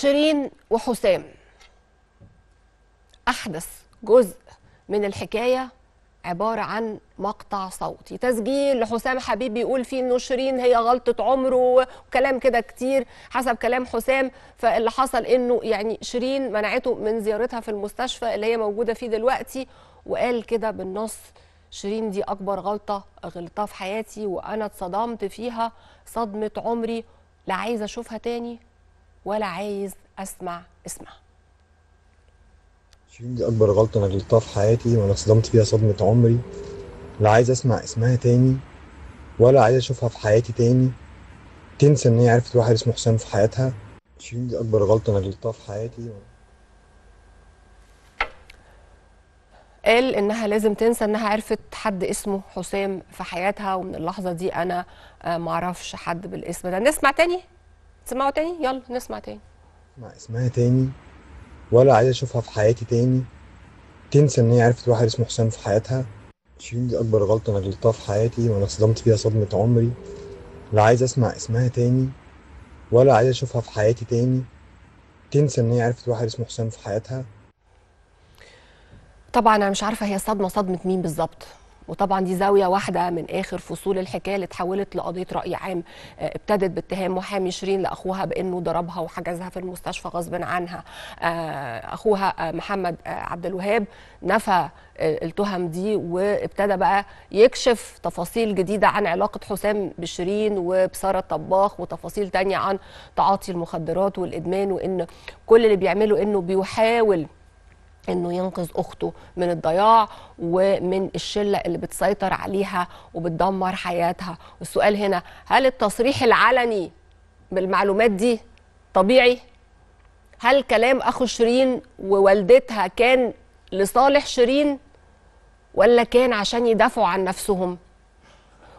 شيرين وحسام أحدث جزء من الحكاية عبارة عن مقطع صوتي تسجيل لحسام حبيب بيقول فيه انه شيرين هي غلطة عمره وكلام كده كتير حسب كلام حسام فاللي حصل انه يعني شيرين منعته من زيارتها في المستشفى اللي هي موجودة فيه دلوقتي وقال كده بالنص شيرين دي اكبر غلطة غلطتها في حياتي وانا اتصدمت فيها صدمة عمري لا عايزة اشوفها تاني ولا عايز اسمع اسمها شيرين دي اكبر غلطه انا غلطتها في حياتي وانا صدمت فيها صدمه عمري لا عايز اسمع اسمها تاني ولا عايز اشوفها في حياتي تاني تنسى ان هي عرفت واحد اسمه حسام في حياتها شيرين دي اكبر غلطه انا غلطتها في حياتي قال انها لازم تنسى انها عرفت حد اسمه حسام في حياتها ومن اللحظه دي انا آه، معرفش حد بالاسم ده نسمع تاني تسمعوا تاني يلا نسمع تاني ما اسمها تاني ولا عايز اشوفها في حياتي تاني تنسى ان هي عرفت واحد اسمه حسام في حياتها شيرين دي اكبر غلطه انا غلطتها في حياتي وانا صدمت فيها صدمه عمري لا عايز اسمع اسمها تاني ولا عايز اشوفها في حياتي تاني تنسى ان هي عرفت واحد اسمه حسام في حياتها طبعا انا مش عارفه هي صدمه صدمه مين بالظبط وطبعا دي زاويه واحده من اخر فصول الحكايه اللي اتحولت لقضيه راي عام آه، ابتدت باتهام محامي شيرين لاخوها بانه ضربها وحجزها في المستشفى غصب عنها آه، اخوها آه، محمد عبد الوهاب نفى التهم دي وابتدى بقى يكشف تفاصيل جديده عن علاقه حسام بشيرين وبساره طباخ وتفاصيل تانية عن تعاطي المخدرات والادمان وان كل اللي بيعمله انه بيحاول انه ينقذ اخته من الضياع ومن الشله اللي بتسيطر عليها وبتدمر حياتها والسؤال هنا هل التصريح العلني بالمعلومات دي طبيعي هل كلام اخو شيرين ووالدتها كان لصالح شيرين ولا كان عشان يدافعوا عن نفسهم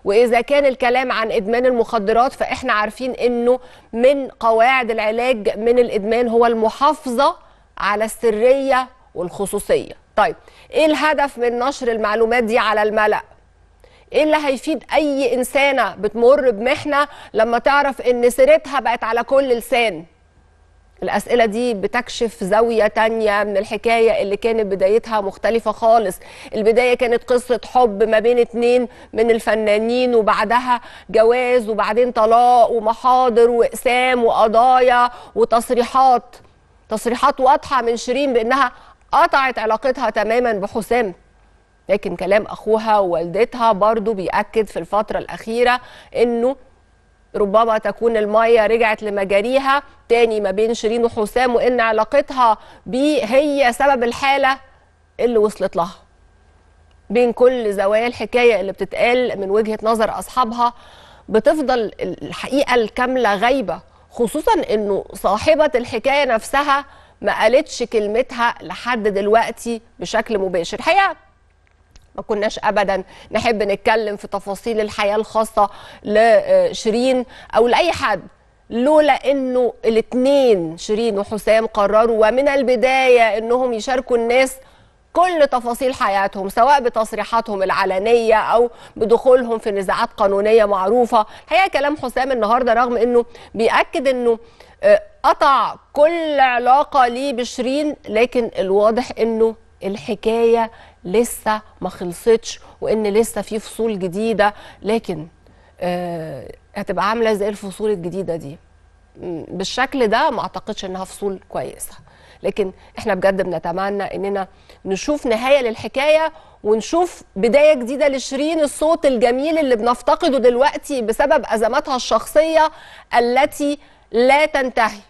واذا كان الكلام عن ادمان المخدرات فاحنا عارفين انه من قواعد العلاج من الادمان هو المحافظه على السريه والخصوصيه طيب ايه الهدف من نشر المعلومات دي على الملأ ايه اللي هيفيد اي انسانه بتمر بمحنه لما تعرف ان سيرتها بقت على كل لسان الأسئلة دي بتكشف زاوية تانية من الحكاية اللي كانت بدايتها مختلفة خالص البداية كانت قصة حب ما بين اتنين من الفنانين وبعدها جواز وبعدين طلاق ومحاضر وإقسام وقضايا وتصريحات تصريحات واضحة من شيرين بأنها قطعت علاقتها تماما بحسام لكن كلام اخوها ووالدتها برضو بيأكد في الفتره الاخيره انه ربما تكون المية رجعت لمجاريها تاني ما بين شيرين وحسام وإن علاقتها بيه هي سبب الحالة اللي وصلت لها بين كل زوايا الحكاية اللي بتتقال من وجهة نظر أصحابها بتفضل الحقيقة الكاملة غايبة خصوصا أنه صاحبة الحكاية نفسها ما قالتش كلمتها لحد دلوقتي بشكل مباشر الحقيقه ما كناش ابدا نحب نتكلم في تفاصيل الحياه الخاصه لشيرين او لاي حد لولا انه الاثنين شيرين وحسام قرروا ومن البدايه انهم يشاركوا الناس كل تفاصيل حياتهم سواء بتصريحاتهم العلنيه او بدخولهم في نزاعات قانونيه معروفه الحقيقه كلام حسام النهارده رغم انه بياكد انه آه، قطع كل علاقه ليه بشيرين لكن الواضح انه الحكايه لسه ما خلصتش وان لسه في فصول جديده لكن آه هتبقى عامله زي الفصول الجديده دي بالشكل ده ما اعتقدش انها فصول كويسه لكن احنا بجد بنتمنى اننا نشوف نهايه للحكايه ونشوف بدايه جديده لشيرين الصوت الجميل اللي بنفتقده دلوقتي بسبب ازماتها الشخصيه التي لا تنتهي